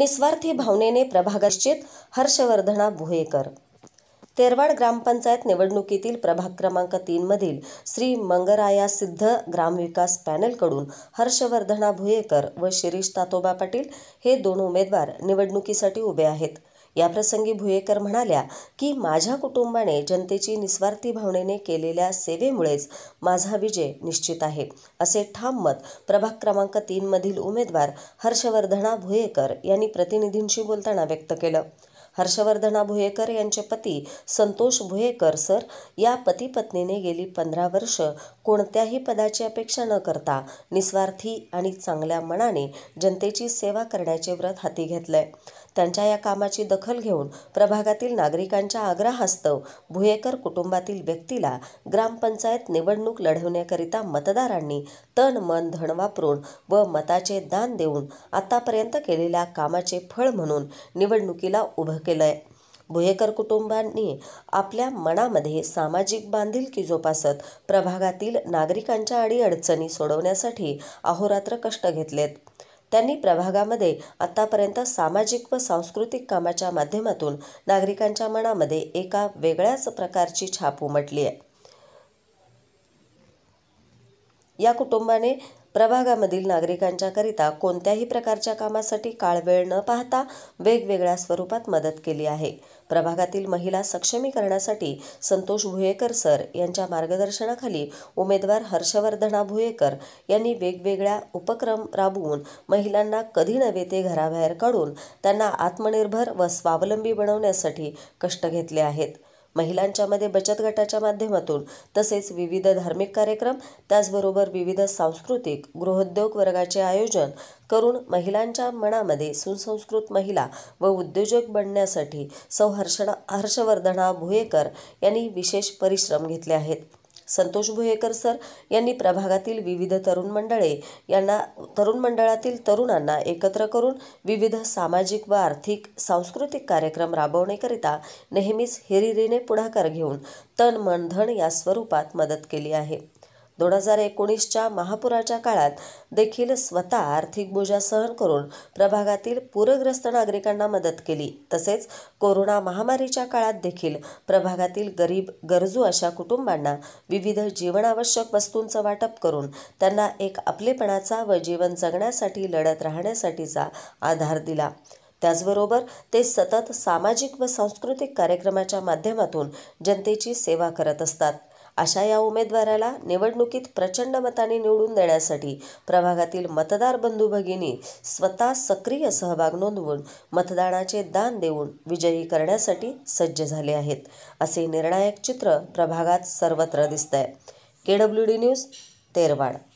निस्वार्थी भावनेने प्रभागश्चित हर्षवर्धना भुयेकर तेरवाड ग्रामपंचायत निवडणुकीतील प्रभाग क्रमांक तीनमधील श्री मंगराया सिद्ध ग्रामविकास पॅनलकडून हर्षवर्धना भुयेकर व शिरीष तातोबा पाटील हे दोन उमेदवार निवडणुकीसाठी उभे आहेत याप्रसंगी भुयेकर म्हणाल्या की माझ्या कुटुंबाने जनतेची निस्वार्थी भावनेने केलेल्या सेवेमुळेच माझा विजय निश्चित आहे असे ठाम मत प्रभाग क्रमांक मधील उमेदवार हर्षवर्धना भुयेकर यांनी प्रतिनिधींशी बोलताना व्यक्त केलं हर्षवर्धना भुयेकर यांचे पती संतोष भुयेकर सर या पती पत्नीने गेली पंधरा वर्ष कोणत्याही पदाची अपेक्षा न करता निस्वार्थी आणि चांगल्या मनाने जनतेची सेवा करण्याचे व्रत हाती घेतलंय त्यांच्या या कामाची दखल घेऊन प्रभागातील नागरिकांच्या आग्रहास्तव भुयेकर कुटुंबातील व्यक्तीला ग्रामपंचायत निवडणूक लढवण्याकरिता मतदारांनी तन मन धन वापरून व मताचे दान देऊन आतापर्यंत केलेल्या कामाचे फळ म्हणून निवडणुकीला उभं केलंय भुयेकर कुटुंबांनी आपल्या मनामध्ये सामाजिक बांधिलकी जोपासत प्रभागातील नागरिकांच्या अडचणी सोडवण्यासाठी अहोरात्र कष्ट घेतलेत त्यांनी प्रभागामध्ये आतापर्यंत सामाजिक व सांस्कृतिक कामाच्या माध्यमातून नागरिकांच्या मनामध्ये एका वेगळ्याच प्रकारची छाप उमटली आहे या कुटुंबाने प्रभागामधील नागरिकांच्याकरिता कोणत्याही प्रकारच्या कामासाठी काळवेळ न पाहता वेगवेगळ्या स्वरूपात मदत केली आहे प्रभागातील महिला सक्षमीकरणासाठी संतोष भुयेकर सर यांच्या मार्गदर्शनाखाली उमेदवार हर्षवर्धना भुयेकर यांनी वेगवेगळ्या उपक्रम राबवून महिलांना कधी नव्हे ते घराबाहेर काढून त्यांना आत्मनिर्भर व स्वावलंबी बनवण्यासाठी कष्ट घेतले आहेत महिलांच्यामध्ये बचत गटाच्या माध्यमातून तसेच विविध धार्मिक कार्यक्रम त्याचबरोबर विविध सांस्कृतिक गृहोद्योग वर्गाचे आयोजन करून महिलांच्या मनामध्ये सुसंस्कृत महिला व उद्योजक बनण्यासाठी सौ हर्षवर्धना भुयेकर यांनी विशेष परिश्रम घेतले आहेत संतोष भुयेकर सर यांनी प्रभागातील विविध तरुण मंडळे यांना तरुण मंडळातील तरुणांना एकत्र करून विविध सामाजिक व आर्थिक सांस्कृतिक कार्यक्रम राबवण्याकरिता नेहमीच हिरिरीने पुढाकार घेऊन तन मन धन या स्वरूपात मदत केली आहे दोन हजार एकोणीसच्या महापुराच्या काळात देखील स्वतः आर्थिक बोजा सहन करून प्रभागातील पूरग्रस्त नागरिकांना मदत केली तसेच कोरोना महामारीच्या काळात देखील प्रभागातील गरीब गरजू अशा कुटुंबांना विविध जीवनावश्यक वस्तूंचं वाटप करून त्यांना एक आपलेपणाचा व जीवन जगण्यासाठी लढत राहण्यासाठीचा आधार दिला त्याचबरोबर ते सतत सामाजिक व सांस्कृतिक कार्यक्रमाच्या माध्यमातून जनतेची सेवा करत असतात अशा या उमेदवाराला निवडणुकीत प्रचंड मताने निवडून देण्यासाठी प्रभागातील मतदार बंधू भगिनी स्वतः सक्रिय सहभाग नोंदवून मतदानाचे दान देऊन विजयी करण्यासाठी सज्ज झाले आहेत असे निर्णायक चित्र प्रभागात सर्वत्र दिसत आहे के डब्ल्यू डी न्यूज तेरवाड